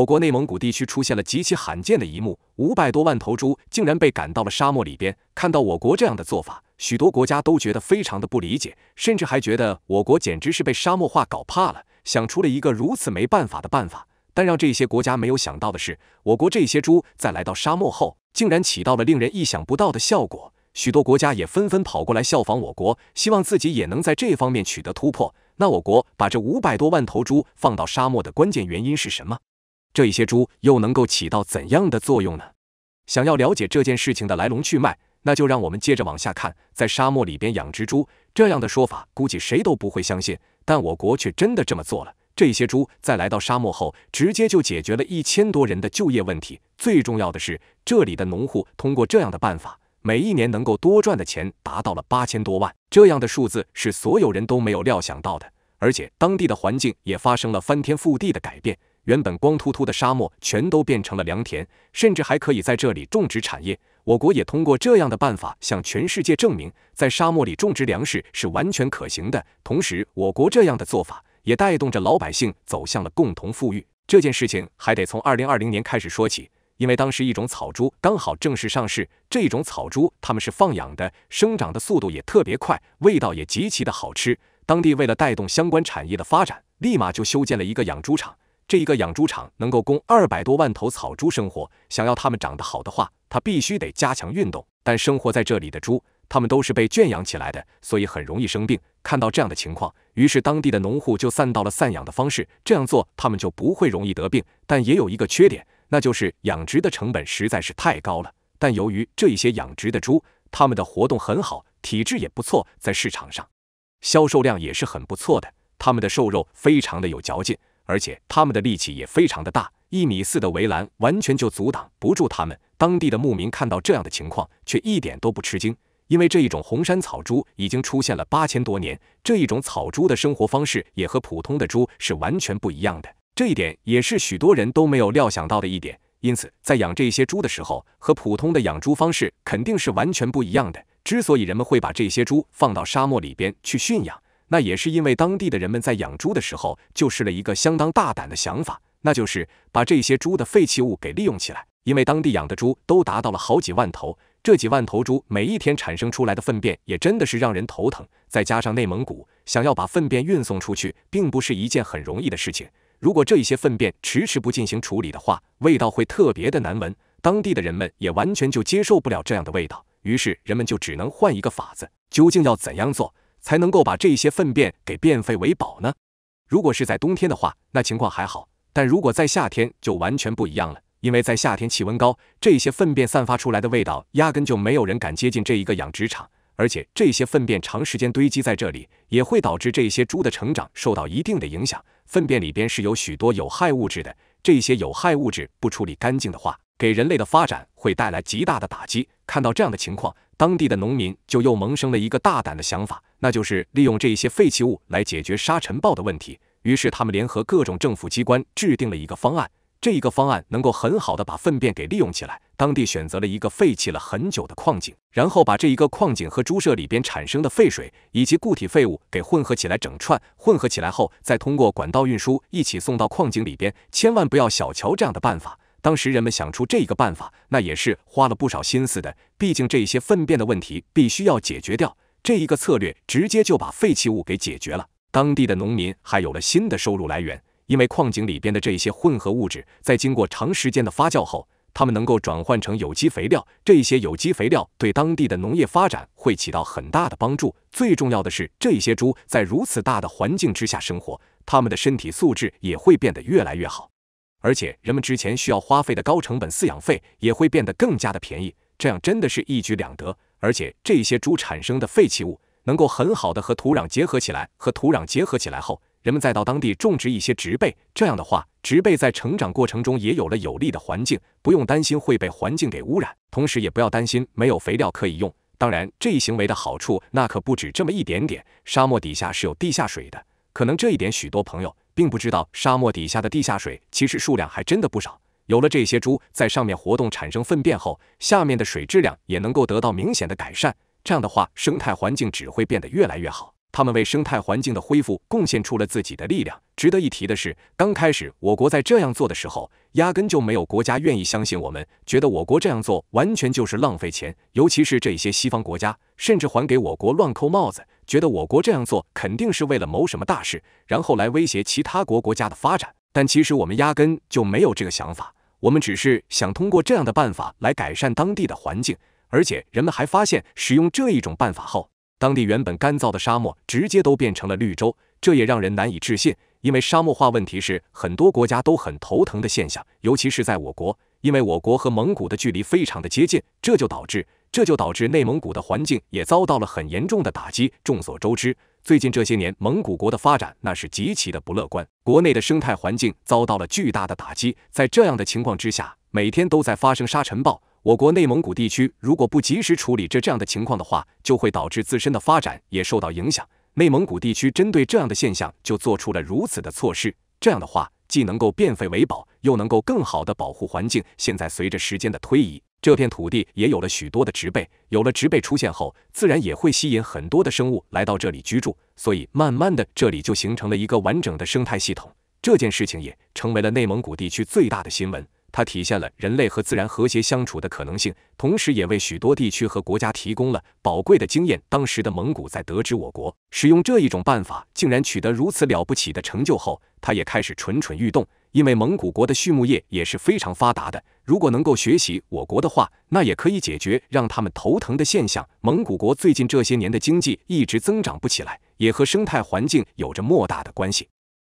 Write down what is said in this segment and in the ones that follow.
我国内蒙古地区出现了极其罕见的一幕，五百多万头猪竟然被赶到了沙漠里边。看到我国这样的做法，许多国家都觉得非常的不理解，甚至还觉得我国简直是被沙漠化搞怕了，想出了一个如此没办法的办法。但让这些国家没有想到的是，我国这些猪在来到沙漠后，竟然起到了令人意想不到的效果。许多国家也纷纷跑过来效仿我国，希望自己也能在这方面取得突破。那我国把这五百多万头猪放到沙漠的关键原因是什么？这些猪又能够起到怎样的作用呢？想要了解这件事情的来龙去脉，那就让我们接着往下看。在沙漠里边养殖猪，这样的说法估计谁都不会相信，但我国却真的这么做了。这些猪在来到沙漠后，直接就解决了一千多人的就业问题。最重要的是，这里的农户通过这样的办法，每一年能够多赚的钱达到了八千多万。这样的数字是所有人都没有料想到的，而且当地的环境也发生了翻天覆地的改变。原本光秃秃的沙漠全都变成了良田，甚至还可以在这里种植产业。我国也通过这样的办法向全世界证明，在沙漠里种植粮食是完全可行的。同时，我国这样的做法也带动着老百姓走向了共同富裕。这件事情还得从二零二零年开始说起，因为当时一种草猪刚好正式上市。这种草猪他们是放养的，生长的速度也特别快，味道也极其的好吃。当地为了带动相关产业的发展，立马就修建了一个养猪场。这一个养猪场能够供二百多万头草猪生活，想要它们长得好的话，它必须得加强运动。但生活在这里的猪，它们都是被圈养起来的，所以很容易生病。看到这样的情况，于是当地的农户就散到了散养的方式。这样做，他们就不会容易得病。但也有一个缺点，那就是养殖的成本实在是太高了。但由于这一些养殖的猪，它们的活动很好，体质也不错，在市场上销售量也是很不错的。它们的瘦肉非常的有嚼劲。而且他们的力气也非常的大，一米四的围栏完全就阻挡不住他们。当地的牧民看到这样的情况，却一点都不吃惊，因为这一种红山草猪已经出现了八千多年。这一种草猪的生活方式也和普通的猪是完全不一样的，这一点也是许多人都没有料想到的一点。因此，在养这些猪的时候，和普通的养猪方式肯定是完全不一样的。之所以人们会把这些猪放到沙漠里边去驯养，那也是因为当地的人们在养猪的时候，就是了一个相当大胆的想法，那就是把这些猪的废弃物给利用起来。因为当地养的猪都达到了好几万头，这几万头猪每一天产生出来的粪便也真的是让人头疼。再加上内蒙古，想要把粪便运送出去，并不是一件很容易的事情。如果这一些粪便迟迟不进行处理的话，味道会特别的难闻，当地的人们也完全就接受不了这样的味道。于是人们就只能换一个法子，究竟要怎样做？才能够把这些粪便给变废为宝呢？如果是在冬天的话，那情况还好；但如果在夏天就完全不一样了，因为在夏天气温高，这些粪便散发出来的味道压根就没有人敢接近这一个养殖场，而且这些粪便长时间堆积在这里，也会导致这些猪的成长受到一定的影响。粪便里边是有许多有害物质的，这些有害物质不处理干净的话。给人类的发展会带来极大的打击。看到这样的情况，当地的农民就又萌生了一个大胆的想法，那就是利用这些废弃物来解决沙尘暴的问题。于是他们联合各种政府机关制定了一个方案。这一个方案能够很好的把粪便给利用起来。当地选择了一个废弃了很久的矿井，然后把这一个矿井和猪舍里边产生的废水以及固体废物给混合起来，整串混合起来后，再通过管道运输一起送到矿井里边。千万不要小瞧这样的办法。当时人们想出这一个办法，那也是花了不少心思的。毕竟这些粪便的问题必须要解决掉，这一个策略直接就把废弃物给解决了。当地的农民还有了新的收入来源，因为矿井里边的这些混合物质，在经过长时间的发酵后，它们能够转换成有机肥料。这些有机肥料对当地的农业发展会起到很大的帮助。最重要的是，这些猪在如此大的环境之下生活，它们的身体素质也会变得越来越好。而且人们之前需要花费的高成本饲养费也会变得更加的便宜，这样真的是一举两得。而且这些猪产生的废弃物能够很好的和土壤结合起来，和土壤结合起来后，人们再到当地种植一些植被，这样的话，植被在成长过程中也有有了有利的环境，不用担心会被环境给污染，同时也不要担心没有肥料可以用。当然，这一行为的好处那可不止这么一点点。沙漠底下是有地下水的，可能这一点许多朋友。并不知道沙漠底下的地下水其实数量还真的不少。有了这些猪在上面活动产生粪便后，下面的水质量也能够得到明显的改善。这样的话，生态环境只会变得越来越好。他们为生态环境的恢复贡献出了自己的力量。值得一提的是，刚开始我国在这样做的时候，压根就没有国家愿意相信我们，觉得我国这样做完全就是浪费钱。尤其是这些西方国家，甚至还给我国乱扣帽子，觉得我国这样做肯定是为了谋什么大事，然后来威胁其他国国家的发展。但其实我们压根就没有这个想法，我们只是想通过这样的办法来改善当地的环境。而且人们还发现，使用这一种办法后。当地原本干燥的沙漠直接都变成了绿洲，这也让人难以置信。因为沙漠化问题是很多国家都很头疼的现象，尤其是在我国，因为我国和蒙古的距离非常的接近，这就导致这就导致内蒙古的环境也遭到了很严重的打击。众所周知，最近这些年蒙古国的发展那是极其的不乐观，国内的生态环境遭到了巨大的打击。在这样的情况之下，每天都在发生沙尘暴。我国内蒙古地区如果不及时处理这这样的情况的话，就会导致自身的发展也受到影响。内蒙古地区针对这样的现象就做出了如此的措施，这样的话既能够变废为宝，又能够更好的保护环境。现在随着时间的推移，这片土地也有了许多的植被，有了植被出现后，自然也会吸引很多的生物来到这里居住，所以慢慢的这里就形成了一个完整的生态系统。这件事情也成为了内蒙古地区最大的新闻。它体现了人类和自然和谐相处的可能性，同时也为许多地区和国家提供了宝贵的经验。当时的蒙古在得知我国使用这一种办法竟然取得如此了不起的成就后，他也开始蠢蠢欲动。因为蒙古国的畜牧业也是非常发达的，如果能够学习我国的话，那也可以解决让他们头疼的现象。蒙古国最近这些年的经济一直增长不起来，也和生态环境有着莫大的关系。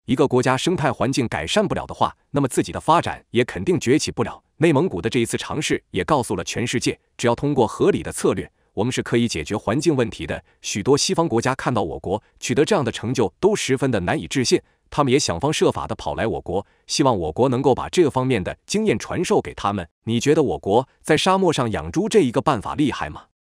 一个国家生态环境改善不了的话，那么自己的发展也肯定崛起不了。内蒙古的这一次尝试也告诉了全世界，只要通过合理的策略，我们是可以解决环境问题的。许多西方国家看到我国取得这样的成就，都十分的难以置信。他们也想方设法的跑来我国，希望我国能够把这方面的经验传授给他们。你觉得我国在沙漠上养猪这一个办法厉害吗？